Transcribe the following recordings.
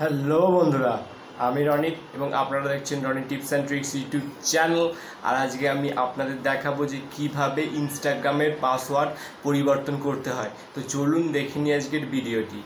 hello বন্ধুরা আমি রনিত এবং আপনারা দেখছেন Ronit tips and tricks YouTube channel আর আজকে আমি আপনাদের দেখাবো যে কিভাবে ইনস্টাগ্রামের পাসওয়ার্ড পরিবর্তন করতে হয় তো চলুন দেখে নিই আজকের ভিডিওটি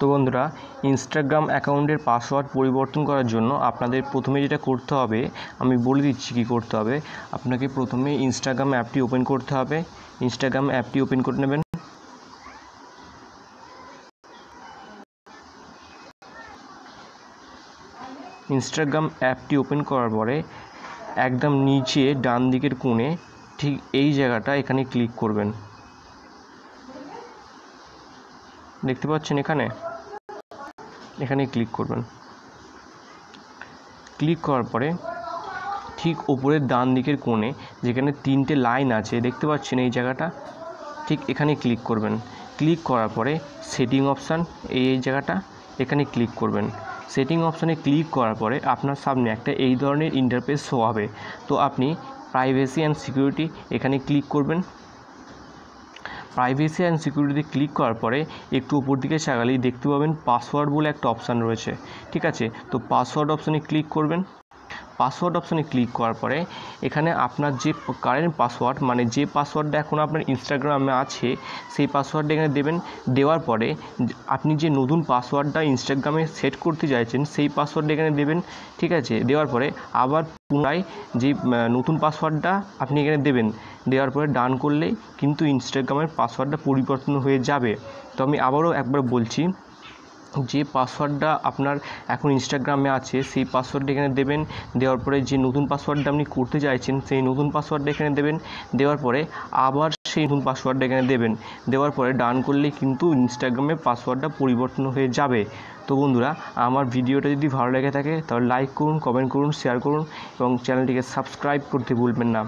তো বন্ধুরা ইনস্টাগ্রাম অ্যাকাউন্টের পাসওয়ার্ড পরিবর্তন করার জন্য আপনাদের প্রথমে যেটা করতে হবে আমি বলে দিচ্ছি কী করতে হবে আপনাকে প্রথমে ইনস্টাগ্রাম অ্যাপটি ওপেন করতে হবে ইনস্টাগ্রাম অ্যাপটি ওপেন করে নেবেন ইনস্টাগ্রাম অ্যাপটি ওপেন করার পরে একদম নিচে ডান দিকের কোণে ঠিক এই জায়গাটা এখানে ক্লিক করবেন দেখতে পাচ্ছেন এখানে এখানে ক্লিক করবেন ক্লিক করার পরে ঠিক ওপরের ডান দিকের কোণে যেখানে তিনটে লাইন আছে দেখতে পাচ্ছেন এই জায়গাটা ঠিক এখানে ক্লিক করবেন ক্লিক করার পরে সেটিং অপশান এই এই জায়গাটা এখানে ক্লিক করবেন সেটিং অপশানে ক্লিক করার পরে আপনার সামনে একটা এই ধরনের ইন্টারফেস শো হবে তো আপনি প্রাইভেসি অ্যান্ড সিকিউরিটি এখানে ক্লিক করবেন প্রাইভেসি অ্যান্ড সিকিউরিটি ক্লিক করার পরে একটু উপর দিকে সাগালেই দেখতে পাবেন পাসওয়ার্ড বলে একটা অপশান রয়েছে ঠিক আছে তো পাসওয়ার্ড অপশানে ক্লিক করবেন পাসওয়ার্ড অপশানে ক্লিক করার পরে এখানে আপনার যে কারেন্ট পাসওয়ার্ড মানে যে পাসওয়ার্ডটা এখন আপনার ইনস্টাগ্রামে আছে সেই পাসওয়ার্ডটা এখানে দেবেন দেওয়ার পরে আপনি যে নতুন পাসওয়ার্ডটা ইনস্টাগ্রামে সেট করতে চাইছেন সেই পাসওয়ার্ডটা এখানে দেবেন ঠিক আছে দেওয়ার পরে আবার পুনরায় যে নতুন পাসওয়ার্ডটা আপনি এখানে দেবেন দেওয়ার পরে ডান করলে কিন্তু ইনস্টাগ্রামের পাসওয়ার্ডটা পরিবর্তন হয়ে যাবে তো আমি আবারও একবার বলছি যে পাসওয়ার্ডটা আপনার এখন ইনস্টাগ্রামে আছে সেই পাসওয়ার্ডটা এখানে দেবেন দেওয়ার পরে যে নতুন পাসওয়ার্ডটা আপনি করতে চাইছেন সেই নতুন পাসওয়ার্ডটা এখানে দেবেন দেওয়ার পরে আবার সেই নতুন পাসওয়ার্ডটা এখানে দেবেন দেওয়ার পরে ডান করলে কিন্তু ইনস্টাগ্রামে পাসওয়ার্ডটা পরিবর্তন হয়ে যাবে তো বন্ধুরা আমার ভিডিওটা যদি ভালো লেগে থাকে তাহলে লাইক করুন কমেন্ট করুন শেয়ার করুন এবং চ্যানেলটিকে সাবস্ক্রাইব করতে ভুলবেন না